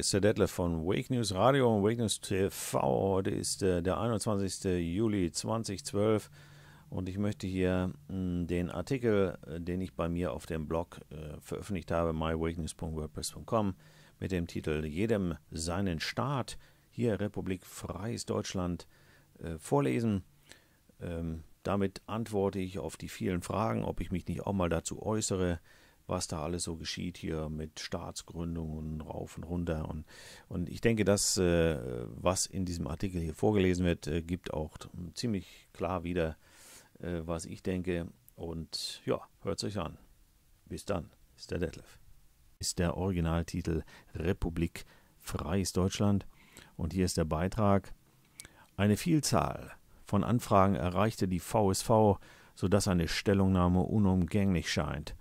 ist der Detlef von Wake News Radio und Wake News TV. Heute ist äh, der 21. Juli 2012 und ich möchte hier mh, mm, den Artikel, äh, den ich bei mir auf dem Blog äh, veröffentlicht habe, mywakenews.wordpress.com mit dem Titel Jedem seinen Staat, hier Republik Freies Deutschland, äh, vorlesen. Ähm, damit antworte ich auf die vielen Fragen, ob ich mich nicht auch mal dazu äußere was da alles so geschieht hier mit Staatsgründungen rauf und runter. Und, und ich denke, das, äh, was in diesem Artikel hier vorgelesen wird, äh, gibt auch ziemlich klar wieder, äh, was ich denke. Und ja, hört es euch an. Bis dann, ist der Detlef. Ist der Originaltitel Republik Freies Deutschland. Und hier ist der Beitrag. Eine Vielzahl von Anfragen erreichte die VSV, sodass eine Stellungnahme unumgänglich scheint.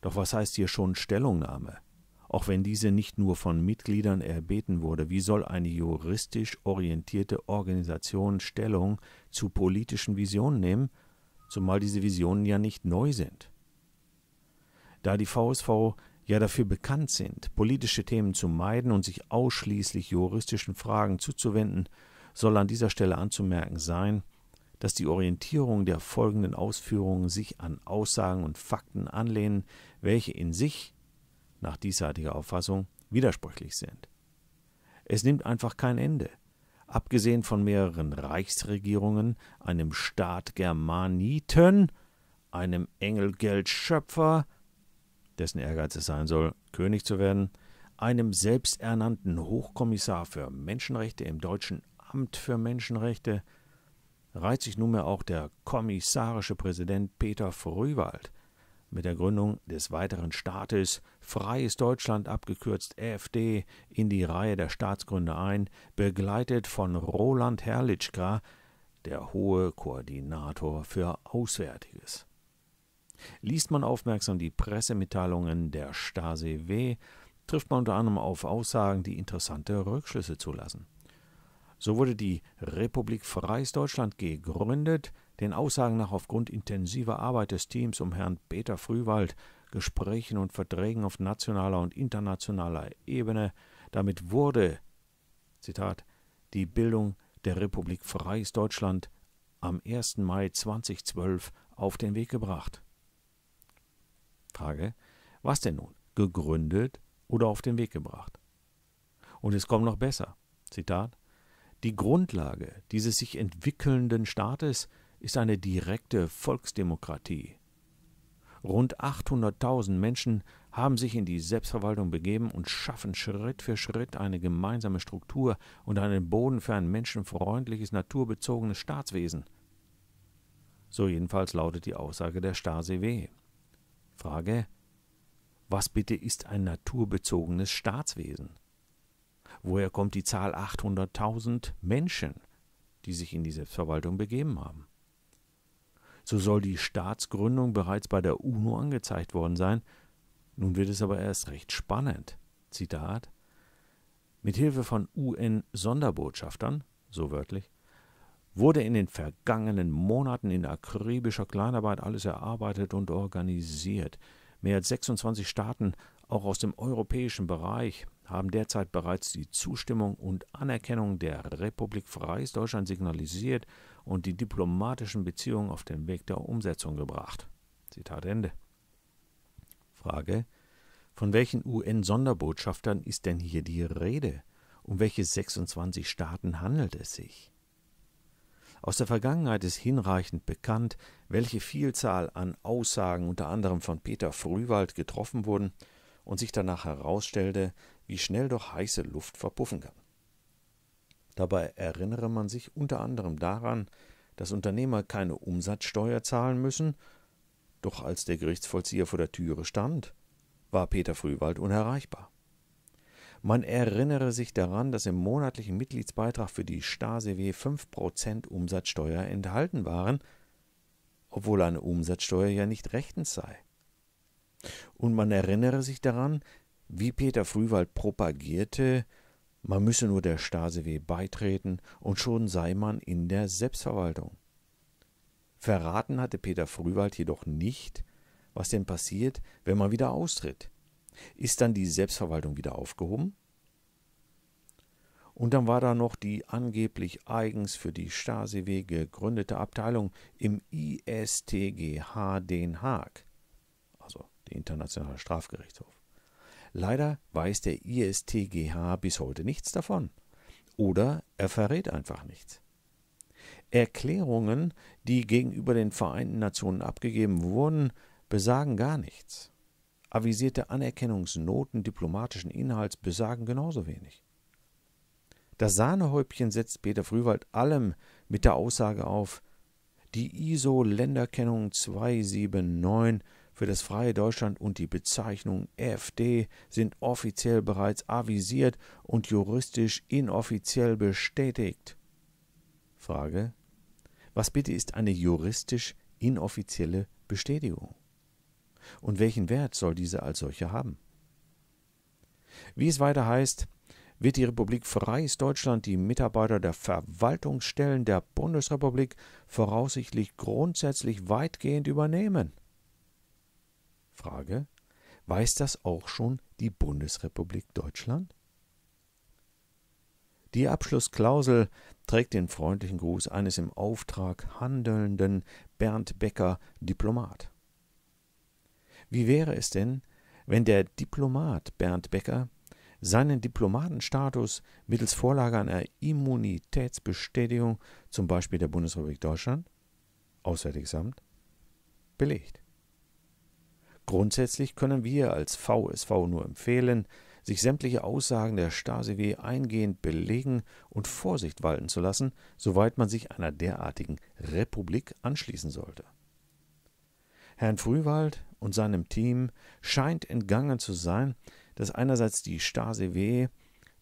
Doch was heißt hier schon Stellungnahme? Auch wenn diese nicht nur von Mitgliedern erbeten wurde, wie soll eine juristisch orientierte Organisation Stellung zu politischen Visionen nehmen, zumal diese Visionen ja nicht neu sind? Da die VSV ja dafür bekannt sind, politische Themen zu meiden und sich ausschließlich juristischen Fragen zuzuwenden, soll an dieser Stelle anzumerken sein, dass die Orientierung der folgenden Ausführungen sich an Aussagen und Fakten anlehnen, welche in sich, nach diesseitiger Auffassung, widersprüchlich sind. Es nimmt einfach kein Ende. Abgesehen von mehreren Reichsregierungen, einem Staat Germaniten, einem Engelgeldschöpfer, dessen Ehrgeiz es sein soll, König zu werden, einem selbsternannten Hochkommissar für Menschenrechte im deutschen Amt für Menschenrechte, reiht sich nunmehr auch der kommissarische Präsident Peter Frühwald mit der Gründung des weiteren Staates Freies Deutschland abgekürzt AfD in die Reihe der Staatsgründe ein, begleitet von Roland Herrlichka, der hohe Koordinator für Auswärtiges. Liest man aufmerksam die Pressemitteilungen der Stasi W, trifft man unter anderem auf Aussagen, die interessante Rückschlüsse zulassen. So wurde die Republik Freies Deutschland gegründet, den Aussagen nach aufgrund intensiver Arbeit des Teams um Herrn Peter Frühwald, Gesprächen und Verträgen auf nationaler und internationaler Ebene. Damit wurde, Zitat, die Bildung der Republik Freies Deutschland am 1. Mai 2012 auf den Weg gebracht. Frage, was denn nun? Gegründet oder auf den Weg gebracht? Und es kommt noch besser. Zitat, die Grundlage dieses sich entwickelnden Staates ist eine direkte Volksdemokratie. Rund 800.000 Menschen haben sich in die Selbstverwaltung begeben und schaffen Schritt für Schritt eine gemeinsame Struktur und einen Boden für ein menschenfreundliches, naturbezogenes Staatswesen. So jedenfalls lautet die Aussage der Stasi W. Frage: Was bitte ist ein naturbezogenes Staatswesen? Woher kommt die Zahl 800.000 Menschen, die sich in die Selbstverwaltung begeben haben? So soll die Staatsgründung bereits bei der UNO angezeigt worden sein. Nun wird es aber erst recht spannend. Zitat: Mithilfe von UN-Sonderbotschaftern, so wörtlich, wurde in den vergangenen Monaten in akribischer Kleinarbeit alles erarbeitet und organisiert. Mehr als 26 Staaten auch aus dem europäischen Bereich haben derzeit bereits die Zustimmung und Anerkennung der Republik Freies Deutschland signalisiert und die diplomatischen Beziehungen auf den Weg der Umsetzung gebracht. Zitat Ende. Frage: Von welchen UN-Sonderbotschaftern ist denn hier die Rede? Um welche 26 Staaten handelt es sich? Aus der Vergangenheit ist hinreichend bekannt, welche Vielzahl an Aussagen unter anderem von Peter Frühwald getroffen wurden und sich danach herausstellte, wie schnell doch heiße Luft verpuffen kann. Dabei erinnere man sich unter anderem daran, dass Unternehmer keine Umsatzsteuer zahlen müssen, doch als der Gerichtsvollzieher vor der Türe stand, war Peter Frühwald unerreichbar. Man erinnere sich daran, dass im monatlichen Mitgliedsbeitrag für die W 5% Umsatzsteuer enthalten waren, obwohl eine Umsatzsteuer ja nicht rechtens sei. Und man erinnere sich daran, wie Peter Frühwald propagierte, man müsse nur der Stasew beitreten und schon sei man in der Selbstverwaltung. Verraten hatte Peter Frühwald jedoch nicht, was denn passiert, wenn man wieder austritt. Ist dann die Selbstverwaltung wieder aufgehoben? Und dann war da noch die angeblich eigens für die Stasiw gegründete Abteilung im ISTGH Den Haag der Internationale Strafgerichtshof. Leider weiß der ISTGH bis heute nichts davon. Oder er verrät einfach nichts. Erklärungen, die gegenüber den Vereinten Nationen abgegeben wurden, besagen gar nichts. Avisierte Anerkennungsnoten diplomatischen Inhalts besagen genauso wenig. Das Sahnehäubchen setzt Peter Frühwald allem mit der Aussage auf, die ISO Länderkennung 279 für das freie Deutschland und die Bezeichnung FD sind offiziell bereits avisiert und juristisch inoffiziell bestätigt. Frage. Was bitte ist eine juristisch inoffizielle Bestätigung? Und welchen Wert soll diese als solche haben? Wie es weiter heißt, wird die Republik Freies Deutschland die Mitarbeiter der Verwaltungsstellen der Bundesrepublik voraussichtlich grundsätzlich weitgehend übernehmen. Frage, weiß das auch schon die Bundesrepublik Deutschland? Die Abschlussklausel trägt den freundlichen Gruß eines im Auftrag handelnden Bernd Becker Diplomat. Wie wäre es denn, wenn der Diplomat Bernd Becker seinen Diplomatenstatus mittels Vorlage einer Immunitätsbestätigung, zum Beispiel der Bundesrepublik Deutschland, Auswärtiges Amt, belegt? Grundsätzlich können wir als VSV nur empfehlen, sich sämtliche Aussagen der Stasi W eingehend belegen und Vorsicht walten zu lassen, soweit man sich einer derartigen Republik anschließen sollte. Herrn Frühwald und seinem Team scheint entgangen zu sein, dass einerseits die Stasi W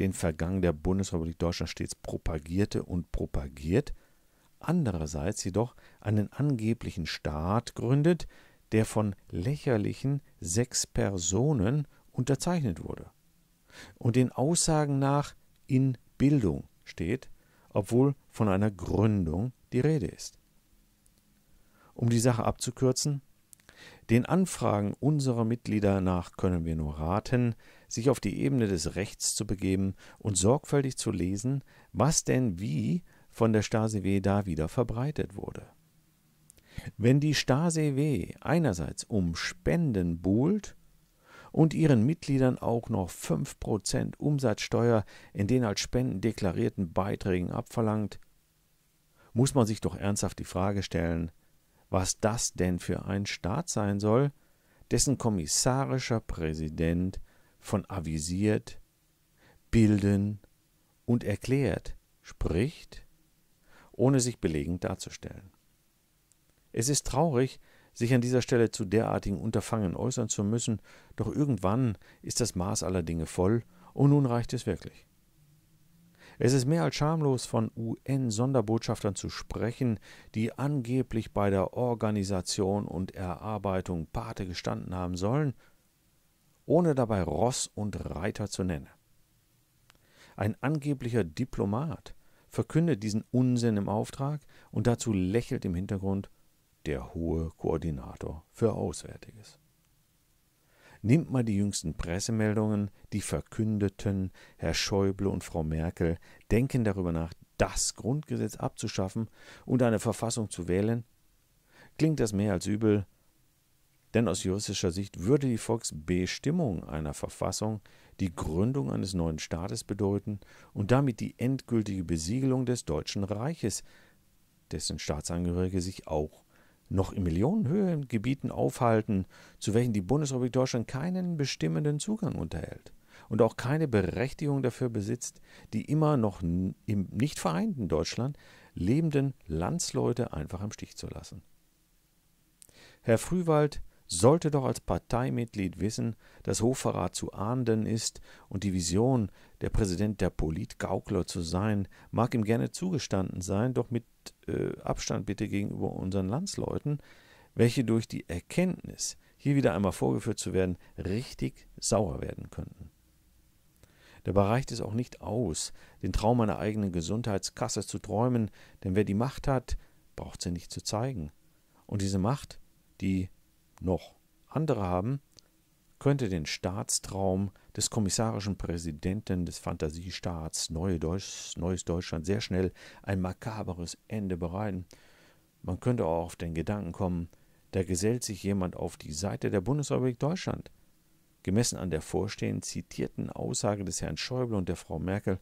den Vergang der Bundesrepublik Deutschland stets propagierte und propagiert, andererseits jedoch einen angeblichen Staat gründet, der von lächerlichen sechs Personen unterzeichnet wurde. Und den Aussagen nach in Bildung steht, obwohl von einer Gründung die Rede ist. Um die Sache abzukürzen, den Anfragen unserer Mitglieder nach können wir nur raten, sich auf die Ebene des Rechts zu begeben und sorgfältig zu lesen, was denn wie von der Stasi W. da wieder verbreitet wurde. Wenn die Stase W einerseits um Spenden buhlt und ihren Mitgliedern auch noch 5% Umsatzsteuer in den als Spenden deklarierten Beiträgen abverlangt, muss man sich doch ernsthaft die Frage stellen, was das denn für ein Staat sein soll, dessen kommissarischer Präsident von avisiert, bilden und erklärt spricht, ohne sich belegend darzustellen. Es ist traurig, sich an dieser Stelle zu derartigen Unterfangen äußern zu müssen, doch irgendwann ist das Maß aller Dinge voll, und nun reicht es wirklich. Es ist mehr als schamlos, von UN-Sonderbotschaftern zu sprechen, die angeblich bei der Organisation und Erarbeitung Pate gestanden haben sollen, ohne dabei Ross und Reiter zu nennen. Ein angeblicher Diplomat verkündet diesen Unsinn im Auftrag und dazu lächelt im Hintergrund der hohe Koordinator für Auswärtiges. Nimmt mal die jüngsten Pressemeldungen, die verkündeten, Herr Schäuble und Frau Merkel denken darüber nach, das Grundgesetz abzuschaffen und eine Verfassung zu wählen, klingt das mehr als übel, denn aus juristischer Sicht würde die Volksbestimmung einer Verfassung die Gründung eines neuen Staates bedeuten und damit die endgültige Besiegelung des Deutschen Reiches, dessen Staatsangehörige sich auch noch in Millionenhöhe in Gebieten aufhalten, zu welchen die Bundesrepublik Deutschland keinen bestimmenden Zugang unterhält und auch keine Berechtigung dafür besitzt, die immer noch im nicht vereinten Deutschland lebenden Landsleute einfach im Stich zu lassen. Herr Frühwald sollte doch als Parteimitglied wissen, dass Hochverrat zu ahnden ist und die Vision, der Präsident der Politgaukler zu sein, mag ihm gerne zugestanden sein, doch mit äh, Abstand bitte gegenüber unseren Landsleuten, welche durch die Erkenntnis, hier wieder einmal vorgeführt zu werden, richtig sauer werden könnten. Dabei reicht es auch nicht aus, den Traum einer eigenen Gesundheitskasse zu träumen, denn wer die Macht hat, braucht sie nicht zu zeigen. Und diese Macht, die noch andere haben, könnte den Staatstraum des kommissarischen Präsidenten des Fantasiestaats Neue Deutsch, Neues Deutschland sehr schnell ein makaberes Ende bereiten. Man könnte auch auf den Gedanken kommen, da gesellt sich jemand auf die Seite der Bundesrepublik Deutschland. Gemessen an der vorstehend zitierten Aussage des Herrn Schäuble und der Frau Merkel,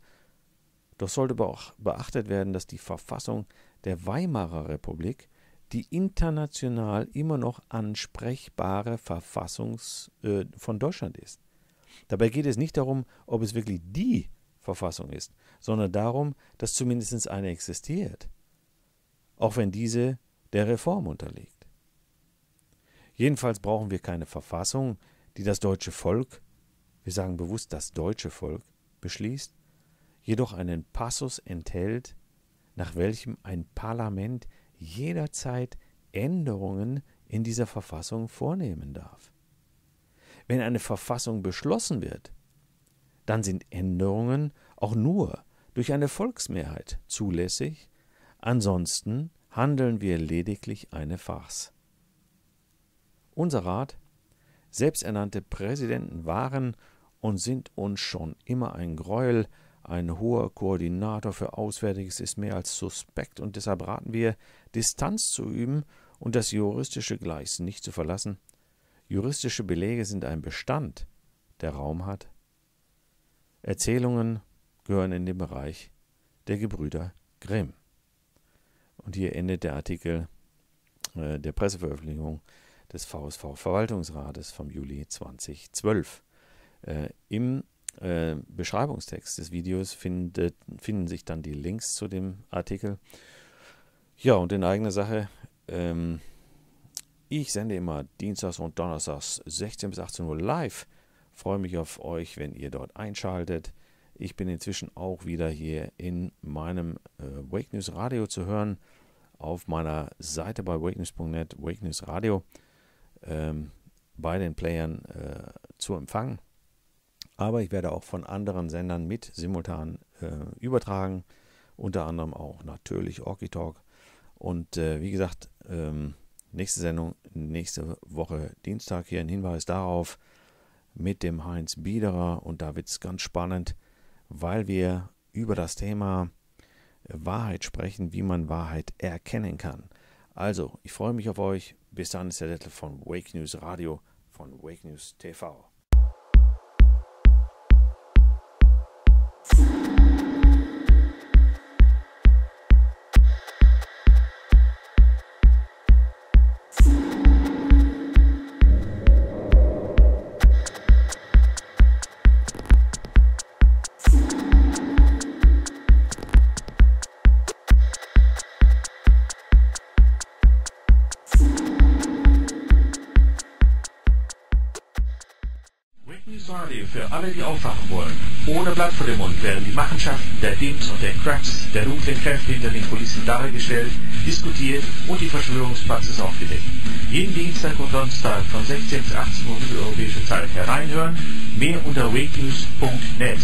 doch sollte auch beachtet werden, dass die Verfassung der Weimarer Republik die international immer noch ansprechbare Verfassung äh, von Deutschland ist. Dabei geht es nicht darum, ob es wirklich die Verfassung ist, sondern darum, dass zumindest eine existiert, auch wenn diese der Reform unterliegt. Jedenfalls brauchen wir keine Verfassung, die das deutsche Volk, wir sagen bewusst das deutsche Volk, beschließt, jedoch einen Passus enthält, nach welchem ein Parlament jederzeit Änderungen in dieser Verfassung vornehmen darf. Wenn eine Verfassung beschlossen wird, dann sind Änderungen auch nur durch eine Volksmehrheit zulässig, ansonsten handeln wir lediglich eine Farce. Unser Rat, selbsternannte Präsidenten waren und sind uns schon immer ein Gräuel, ein hoher Koordinator für Auswärtiges ist mehr als suspekt und deshalb raten wir, Distanz zu üben und das juristische Gleis nicht zu verlassen, Juristische Belege sind ein Bestand, der Raum hat. Erzählungen gehören in den Bereich der Gebrüder Grimm. Und hier endet der Artikel äh, der Presseveröffentlichung des VSV Verwaltungsrates vom Juli 2012. Äh, Im äh, Beschreibungstext des Videos findet, finden sich dann die Links zu dem Artikel. Ja, und in eigener Sache ähm, ich sende immer Dienstags und Donnerstags 16 bis 18 Uhr live. Freue mich auf euch, wenn ihr dort einschaltet. Ich bin inzwischen auch wieder hier in meinem äh, Wake News Radio zu hören. Auf meiner Seite bei wakenews.net, Wake News Radio, ähm, bei den Playern äh, zu empfangen. Aber ich werde auch von anderen Sendern mit simultan äh, übertragen. Unter anderem auch natürlich Orky Talk. Und äh, wie gesagt, ähm, Nächste Sendung, nächste Woche Dienstag. Hier ein Hinweis darauf mit dem Heinz Biederer. Und da wird es ganz spannend, weil wir über das Thema Wahrheit sprechen, wie man Wahrheit erkennen kann. Also, ich freue mich auf euch. Bis dann ist der Titel von Wake News Radio von Wake News TV. Party für alle, die aufwachen wollen. Ohne Blatt vor dem Mund werden die Machenschaften der Dims und der Cracks, der dunklen Kräfte hinter den Kulissen dargestellt, diskutiert und die Verschwörungspraxis aufgedeckt. Jeden Dienstag und Donnerstag von 16 bis 18 Uhr mitteleuropäische Zeit hereinhören. Mehr unter wakenews.net.